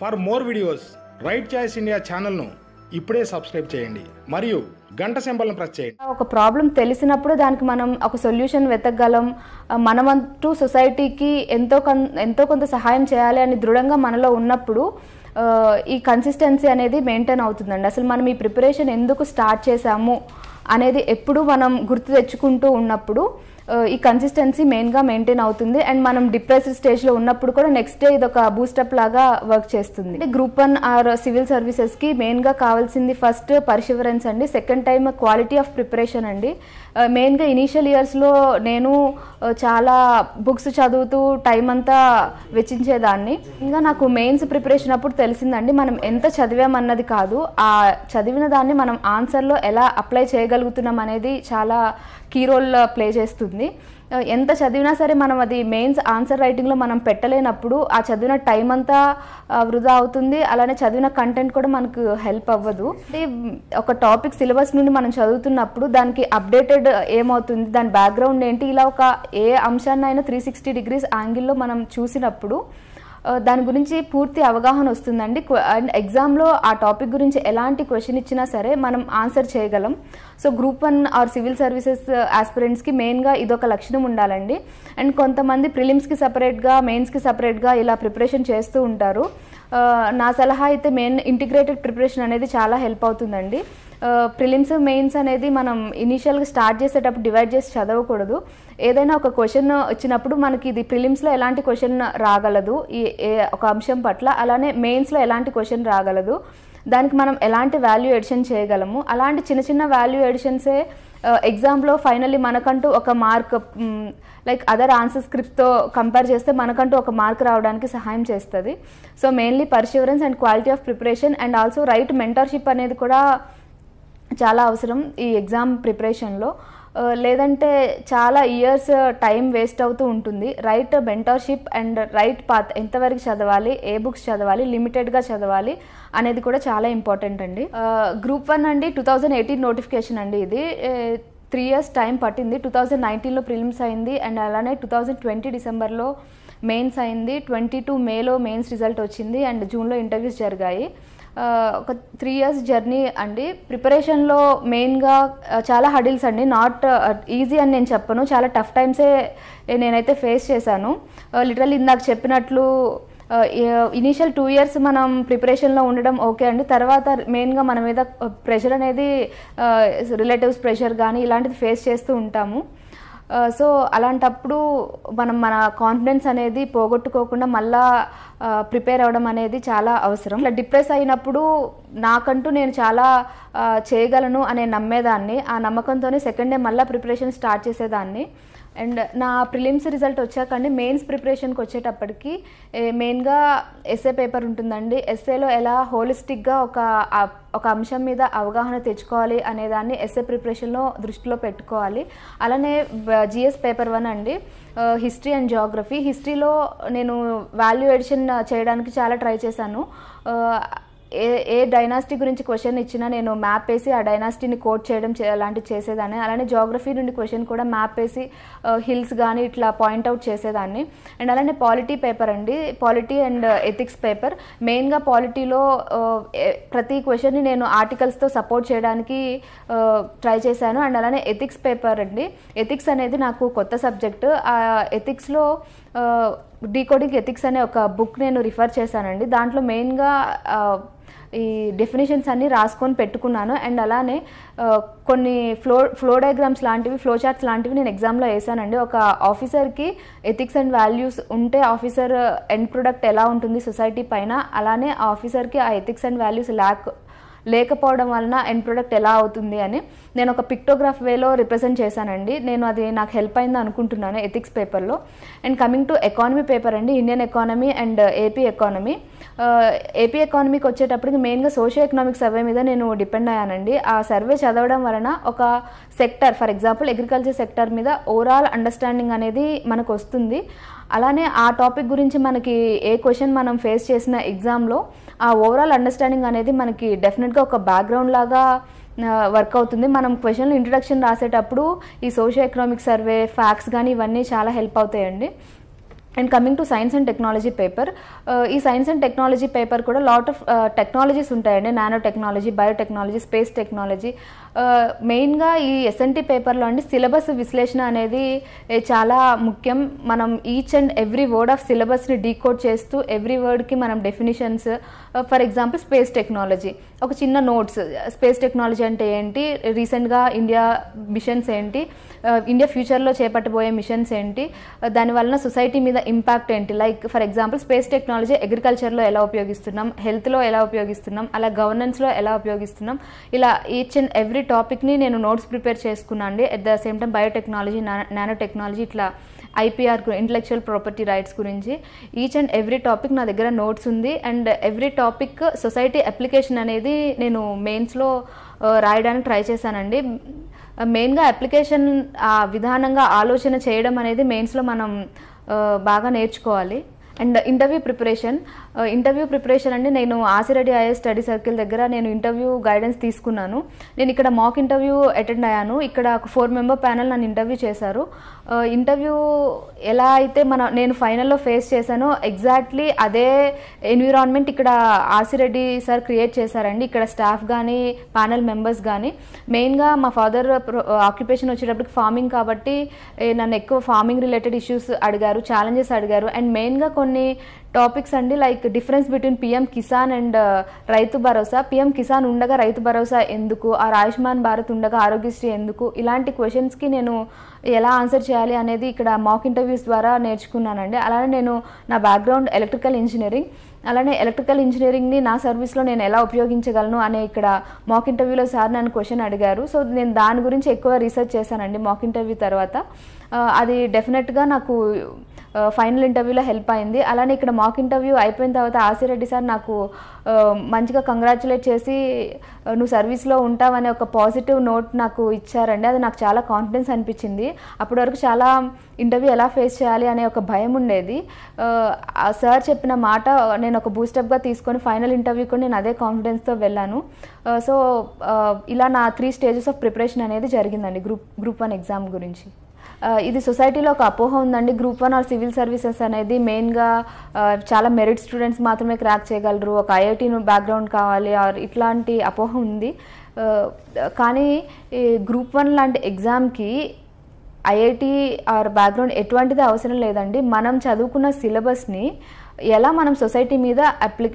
for more videos Right Choice India ఛానల్ను ఇప్పుడే subscribe చేయండి మరియు గంట సింబల్ని ప్రెస్ చేయండి ఒక ప్రాబ్లం తెలిసినప్పుడు దానికి మనం ఒక సొల్యూషన్ వెతకగలం మనమంటూ సొసైటీకి ఎంతో కొంత ఎంతో కొంత సహాయం చేయాలి అని దృఢంగా మనలో ఉన్నప్పుడు ఈ కన్సిస్టెన్సీ అనేది మెయింటైన్ అవుతుందండి అసలు మనం ఈ ప్రిపరేషన్ ఎందుకు స్టార్ట్ చేసాము అనేది ఎప్పుడు మనం గుర్తు తెచ్చుకుంటూ ఉన్నప్పుడు ఈ కన్సిస్టెన్సీ మెయిన్గా మెయింటైన్ అవుతుంది అండ్ మనం డిప్రెస్డ్ స్టేజ్లో ఉన్నప్పుడు కూడా నెక్స్ట్ డే ఇది ఒక బూస్టప్ లాగా వర్క్ చేస్తుంది అంటే గ్రూప్ వన్ ఆర్ సివిల్ సర్వీసెస్కి మెయిన్గా కావాల్సింది ఫస్ట్ పరిశివరెన్స్ అండి second time quality of preparation అండి మెయిన్గా ఇనీషియల్ ఇయర్స్లో నేను చాలా బుక్స్ చదువుతూ టైం అంతా వెచ్చించేదాన్ని ఇంకా నాకు మెయిన్స్ ప్రిపరేషన్ అప్పుడు తెలిసిందండి మనం ఎంత చదివామన్నది కాదు ఆ చదివిన దాన్ని మనం ఆన్సర్లో ఎలా అప్లై చేయగలుగుతున్నాం అనేది చాలా కీ రోల్ ప్లే చేస్తుంది ఎంత చదివినా సరే మనం అది మెయిన్స్ ఆన్సర్ రైటింగ్లో మనం పెట్టలేనప్పుడు ఆ చదివిన టైం అంతా వృధా అవుతుంది అలానే చదివిన కంటెంట్ కూడా మనకు హెల్ప్ అవ్వదు అంటే ఒక టాపిక్ సిలబస్ నుండి మనం చదువుతున్నప్పుడు దానికి అప్డేటెడ్ ఏమవుతుంది దాని బ్యాక్గ్రౌండ్ ఏంటి ఇలా ఒక ఏ అంశాన్నైనా త్రీ సిక్స్టీ డిగ్రీస్ యాంగిల్లో మనం చూసినప్పుడు దాని గురించి పూర్తి అవగాహన వస్తుందండి అండ్ ఎగ్జామ్లో ఆ టాపిక్ గురించి ఎలాంటి క్వశ్చన్ ఇచ్చినా సరే మనం ఆన్సర్ చేయగలం so group one or civil services ఆస్పిరెంట్స్కి మెయిన్గా ఇదొక లక్షణం ఉండాలండి అండ్ కొంతమంది ప్రిలిమ్స్కి సపరేట్గా మెయిన్స్కి సపరేట్గా ఇలా ప్రిపరేషన్ చేస్తూ ఉంటారు నా సలహా అయితే మెయిన్ ఇంటిగ్రేటెడ్ ప్రిపరేషన్ అనేది చాలా హెల్ప్ అవుతుందండి ప్రిలిమ్స్ మెయిన్స్ అనేది మనం ఇనీషియల్గా స్టార్ట్ చేసేటప్పుడు డివైడ్ చేసి చదవకూడదు ఏదైనా ఒక క్వశ్చన్ వచ్చినప్పుడు మనకి ఇది ప్రిలిమ్స్లో ఎలాంటి క్వశ్చన్ రాగలదు ఈ ఒక అంశం పట్ల అలానే మెయిన్స్లో ఎలాంటి క్వశ్చన్ రాగలదు దానికి మనం ఎలాంటి వాల్యూ ఎడిషన్ చేయగలము అలాంటి చిన్న చిన్న వాల్యూ ఎడిషన్సే ఎగ్జామ్లో ఫైనల్లీ మనకంటూ ఒక మార్క్ లైక్ అదర్ ఆన్సర్ స్క్రిప్ట్తో కంపేర్ చేస్తే మనకంటూ ఒక మార్క్ రావడానికి సహాయం చేస్తుంది so mainly perseverance and quality of preparation and also right mentorship అనేది కూడా చాలా అవసరం ఈ ఎగ్జామ్ ప్రిపరేషన్లో లేదంటే చాలా ఇయర్స్ టైం వేస్ట్ అవుతూ ఉంటుంది right mentorship and right path ఎంతవరకు చదవాలి ఏ బుక్స్ చదవాలి లిమిటెడ్గా చదవాలి అనేది కూడా చాలా ఇంపార్టెంట్ అండి గ్రూప్ వన్ అండి టూ థౌజండ్ ఎయిటీన్ నోటిఫికేషన్ అండి ఇది త్రీ ఇయర్స్ టైం పట్టింది టూ థౌజండ్ నైన్టీన్లో ప్రిలిమ్స్ అయింది అండ్ అలానే టూ థౌజండ్ ట్వంటీ డిసెంబర్లో మెయిన్స్ అయింది ట్వంటీ టూ మేలో మెయిన్స్ రిజల్ట్ వచ్చింది అండ్ జూన్లో ఇంటర్వ్యూస్ జరిగాయి ఒక త్రీ ఇయర్స్ జర్నీ అండి ప్రిపరేషన్లో మెయిన్గా చాలా హడిల్స్ అండి నాట్ ఈజీ అని నేను చెప్పను చాలా టఫ్ టైమ్సే నేనైతే ఫేస్ చేశాను లిటరల్ ఇందాక చెప్పినట్లు ఇనీషియల్ టూ ఇయర్స్ మనం ప్రిపరేషన్లో ఉండడం ఓకే అండి తర్వాత మెయిన్గా మన మీద ప్రెషర్ అనేది రిలేటివ్స్ ప్రెషర్ కానీ ఇలాంటిది ఫేస్ చేస్తూ ఉంటాము సో అలాంటప్పుడు మనం మన కాన్ఫిడెన్స్ అనేది పోగొట్టుకోకుండా మళ్ళా ప్రిపేర్ అవ్వడం అనేది చాలా అవసరం ఇట్లా డిప్రెస్ అయినప్పుడు నాకంటూ నేను చాలా చేయగలను అనే నమ్మేదాన్ని ఆ నమ్మకంతోనే సెకండ్ డే మళ్ళీ ప్రిపరేషన్ స్టార్ట్ చేసేదాన్ని అండ్ నా ప్రిలిమ్స్ రిజల్ట్ వచ్చాకండి మెయిన్స్ ప్రిపరేషన్కి వచ్చేటప్పటికి మెయిన్గా ఎస్ఏ పేపర్ ఉంటుందండి ఎస్ఏలో ఎలా హోలిస్టిక్గా ఒక ఒక అంశం మీద అవగాహన తెచ్చుకోవాలి అనేదాన్ని ఎస్ఏ ప్రిపరేషన్లో దృష్టిలో పెట్టుకోవాలి అలానే జిఎస్ పేపర్ వన్ అండి హిస్టరీ అండ్ జాగ్రఫీ హిస్టరీలో నేను వాల్యూ ఎడిషన్ చేయడానికి చాలా ట్రై చేశాను ఏ ఏ డైనాసిటీ గురించి క్వశ్చన్ ఇచ్చినా నేను మ్యాప్ వేసి ఆ డైనాసిటీని కోట్ చేయడం అలాంటివి చేసేదాన్ని అలానే జాగ్రఫీ నుండి క్వశ్చన్ కూడా మ్యాప్ వేసి హిల్స్ కానీ ఇట్లా పాయింట్అవుట్ చేసేదాన్ని అండ్ అలానే పాలిటీ పేపర్ అండి పాలిటీ అండ్ ఎథిక్స్ పేపర్ మెయిన్గా పాలిటీలో ప్రతి క్వశ్చన్ని నేను ఆర్టికల్స్తో సపోర్ట్ చేయడానికి ట్రై చేశాను అండ్ అలానే ఎథిక్స్ పేపర్ అండి ఎథిక్స్ అనేది నాకు కొత్త సబ్జెక్టు ఆ ఎథిక్స్లో డీకోడింగ్ ఎథిక్స్ అనే ఒక బుక్ నేను రిఫర్ చేశానండి దాంట్లో మెయిన్గా ఈ డెఫినేషన్స్ అన్నీ రాసుకొని పెట్టుకున్నాను అండ్ అలానే కొన్ని ఫ్లో ఫ్లో డయాగ్రామ్స్ లాంటివి ఫ్లో చార్ట్స్ లాంటివి నేను ఎగ్జామ్లో వేసానండి ఒక ఆఫీసర్కి ఎథిక్స్ అండ్ వాల్యూస్ ఉంటే ఆఫీసర్ ఎండ్ ప్రొడక్ట్ ఎలా ఉంటుంది సొసైటీ పైన అలానే ఆఫీసర్కి ఆ ఎథిక్స్ అండ్ వాల్యూస్ ల్యాక్ లేకపోవడం వలన ఎండ్ ప్రొడక్ట్ ఎలా అవుతుంది అని నేను ఒక పిక్టోగ్రాఫ్ వేలో రిప్రజెంట్ చేశానండి నేను అది నాకు హెల్ప్ అయింది అనుకుంటున్నాను ఎథిక్స్ పేపర్లో and coming to economy paper అండి Indian economy and AP economy AP ఎకానమీకి వచ్చేటప్పటికి మెయిన్గా సోషల్ ఎకనామిక్ సర్వే మీద నేను డిపెండ్ అయ్యానండి ఆ సర్వే చదవడం వలన ఒక sector for example agriculture sector మీద ఓవరాల్ అండర్స్టాండింగ్ అనేది మనకు వస్తుంది అలానే ఆ టాపిక్ గురించి మనకి ఏ క్వశ్చన్ మనం ఫేస్ చేసిన ఎగ్జామ్లో ఆ ఓవరాల్ అండర్స్టాండింగ్ అనేది మనకి డెఫినెట్గా ఇంకా ఒక బ్యాక్గ్రౌండ్ లాగా వర్క్ అవుతుంది మనం క్వశ్చన్లు ఇంట్రడక్షన్ రాసేటప్పుడు ఈ సోషల్ ఎకనామిక్ సర్వే ఫ్యాక్ట్స్ కానీ ఇవన్నీ చాలా హెల్ప్ అవుతాయండి and coming to science and technology paper ఈ సైన్స్ అండ్ టెక్నాలజీ పేపర్ కూడా లాట్ ఆఫ్ టెక్నాలజీస్ ఉంటాయండి nano technology biotechnology space technology మెయిన్గా ఈ ఎస్ఎన్టీ పేపర్లో అండి సిలబస్ విశ్లేషణ అనేది చాలా ముఖ్యం మనం each and every word of సిలబస్ని డీకోడ్ చేస్తూ ఎవ్రీ వర్డ్కి మనం definitions for example space technology ఒక చిన్న నోట్స్ స్పేస్ టెక్నాలజీ అంటే ఏంటి రీసెంట్గా ఇండియా మిషన్స్ ఏంటి ఇండియా ఫ్యూచర్లో చేపట్టబోయే మిషన్స్ ఏంటి దానివల్ల సొసైటీ మీద ఇంపాక్ట్ ఏంటి like for example space technology అగ్రికల్చర్లో ఎలా ఉపయోగిస్తున్నాం హెల్త్లో ఎలా ఉపయోగిస్తున్నాం అలా గవర్నెన్స్లో ఎలా ఉపయోగిస్తున్నాం ఇలా ఈచ్ అండ్ ఎవ్రీ టాపిక్ని నేను నోట్స్ ప్రిపేర్ చేసుకున్నాను అండి at the same time biotechnology nano technology ఇట్లా ఐపీఆర్ ఇంటలెక్చువల్ ప్రాపర్టీ రైట్స్ గురించి ఈచ్ అండ్ ఎవ్రీ టాపిక్ నా దగ్గర నోట్స్ ఉంది and every topic society application అనేది నేను మెయిన్స్లో uh, రాయడానికి ట్రై చేశానండి మెయిన్గా అప్లికేషన్ విధానంగా ఆలోచన చేయడం అనేది మెయిన్స్లో మనం uh, బాగా నేర్చుకోవాలి and interview preparation interview preparation అండి నేను ఆసిరెడ్డి ఐఏ స్టడీ సర్కిల్ దగ్గర నేను ఇంటర్వ్యూ గైడెన్స్ తీసుకున్నాను నేను ఇక్కడ మాక్ ఇంటర్వ్యూ అటెండ్ అయ్యాను ఇక్కడ ఒక ఫోర్ మెంబర్ ప్యానల్ నన్ను ఇంటర్వ్యూ చేశారు ఇంటర్వ్యూ ఎలా అయితే మన నేను ఫైనల్లో ఫేస్ చేశానో ఎగ్జాక్ట్లీ అదే ఎన్విరాన్మెంట్ ఇక్కడ ఆసిరెడ్డి సార్ క్రియేట్ చేశారండి ఇక్కడ స్టాఫ్ కానీ ప్యానల్ మెంబర్స్ కానీ మెయిన్గా మా ఫాదర్ ఆక్యుపేషన్ వచ్చేటప్పటికి ఫార్మింగ్ కాబట్టి నన్ను ఎక్కువ ఫార్మింగ్ రిలేటెడ్ ఇష్యూస్ అడిగారు ఛాలెంజెస్ అడిగారు అండ్ మెయిన్గా కొన్ని టాపిక్స్ అండి like difference between PM Kisan and Rythu Bharosa PM Kisan ఉండగా రైతు భరోసా ఎందుకు ఆ ఆయుష్మాన్ భారత్ ఉండగా ఆరోగ్యశ్రీ ఎందుకు ఇలాంటి క్వశ్చన్స్కి నేను ఎలా ఆన్సర్ చేయాలి అనేది ఇక్కడ మాక్ ఇంటర్వ్యూస్ ద్వారా నేర్చుకున్నానండి అలానే నేను నా బ్యాక్గ్రౌండ్ ఎలక్ట్రికల్ ఇంజనీరింగ్ అలానే ఎలక్ట్రికల్ ఇంజనీరింగ్ని నా సర్వీస్లో నేను ఎలా ఉపయోగించగలను అనే ఇక్కడ మాక్ ఇంటర్వ్యూలో సార్ నన్ను క్వశ్చన్ అడిగారు సో నేను దాని గురించి ఎక్కువ రీసెర్చ్ చేశానండి మాక్ ఇంటర్వ్యూ తర్వాత uh, అది డెఫినెట్గా నాకు ఫైనల్ ఇంటర్వ్యూలో హెల్ప్ అయింది అలానే ఇక్కడ మాక్ ఇంటర్వ్యూ అయిపోయిన తర్వాత ఆశీరెడ్డి సార్ నాకు మంచిగా కంగ్రాచులేట్ చేసి నువ్వు సర్వీస్లో ఉంటావనే ఒక పాజిటివ్ నోట్ నాకు ఇచ్చారండి అది నాకు చాలా కాన్ఫిడెన్స్ అనిపించింది అప్పటి వరకు చాలా ఇంటర్వ్యూ ఎలా ఫేస్ చేయాలి అనే ఒక భయం ఉండేది సార్ చెప్పిన మాట నేను ఒక బూస్టప్గా తీసుకొని ఫైనల్ ఇంటర్వ్యూ కూడా నేను అదే కాన్ఫిడెన్స్తో వెళ్ళాను సో ఇలా నా త్రీ స్టేజెస్ ఆఫ్ ప్రిపరేషన్ అనేది జరిగిందండి గ్రూప్ గ్రూప్ వన్ ఎగ్జామ్ గురించి ఇది సొసైటీలో ఒక అపోహ ఉందండి group one or civil services అనేది మెయిన్గా చాలా మెరిట్ స్టూడెంట్స్ మాత్రమే క్రాక్ చేయగలరు ఒక ఐఐటీ బ్యాక్గ్రౌండ్ కావాలి ఆర్ ఇట్లాంటి అపోహ ఉంది కానీ గ్రూప్ వన్ లాంటి ఎగ్జామ్కి ఐఐటి ఆర్ బ్యాక్గ్రౌండ్ ఎటువంటిది అవసరం లేదండి మనం చదువుకున్న సిలబస్ని ఎలా మనం సొసైటీ మీద అప్లి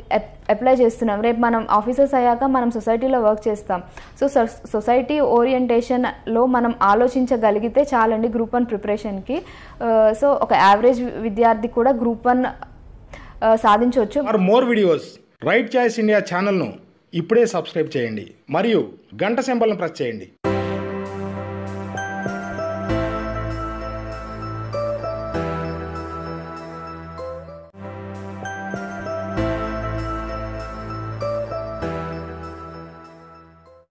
అప్లై చేస్తున్నాం రేపు మనం ఆఫీసర్స్ అయ్యాక మనం సొసైటీలో వర్క్ చేస్తాం సో సొసైటీ ఓరియంటేషన్లో మనం ఆలోచించగలిగితే చాలండి గ్రూప్ వన్ ప్రిపరేషన్కి సో ఒక యావరేజ్ విద్యార్థి కూడా గ్రూప్ వన్ సాధించవచ్చు more videos Right Choice India ఛానల్ను ఇప్పుడే సబ్స్క్రైబ్ చేయండి మరియు గంట సింబల్ను ప్రెస్ చేయండి